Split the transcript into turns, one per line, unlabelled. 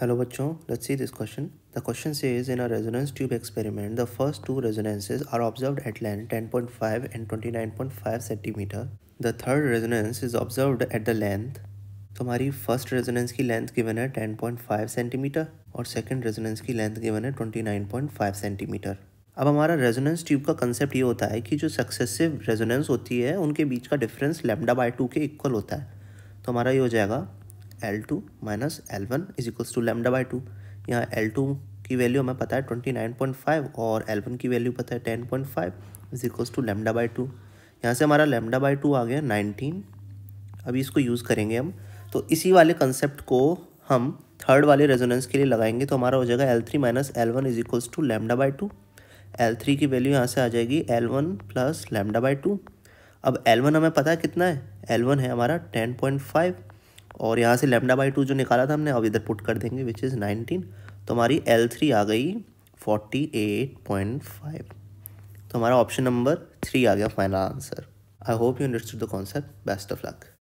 hello बच्चों let's see this question the question says in a resonance tube experiment the first two resonances are observe at length ten point five and twenty nine point five centimetre the third resonance is observe at the length तो हमारी first resonance की length given है ten point five centimetre और second resonance की length given है twenty nine point five centimetre अब हमारा resonance tube का कंसेप्ट ये होता है कि जो सक्सेसिव रेजोनेंस होती है उनके बीच का डिफरेंस लेमडा बाय टू के इक्वल होता है तो हमारा ये हो जाएगा L two minus L one is equals to lambda by two यहाँ एल टू की वैल्यू हमें पता है ट्वेंटी नाइन पॉइंट फाइव और एल वन की वैल्यू पता है ten point five is equals to lambda by two यहाँ से हमारा लेमडा बाई टू आ गया नाइनटीन अभी इसको यूज़ करेंगे हम तो इसी वाले कंसेप्ट को हम थर्ड वाले रेजोनेंस के लिए लगाएंगे तो हमारा हो जाएगा L three minus L one is equals to lambda by two L three की वैल्यू यहाँ से आ जाएगी L one plus lambda by two अब एल वन हमें पता है कितना है एल वन है हमारा टेन पॉइंट फाइव और यहाँ से लेमडा बाई टू जो निकाला था हमने अब इधर पुट कर देंगे विच इज़ नाइनटीन तो हमारी एल थ्री आ गई फोर्टी एट पॉइंट फाइव तो हमारा ऑप्शन नंबर थ्री आ गया final answer I hope you understood the concept best of luck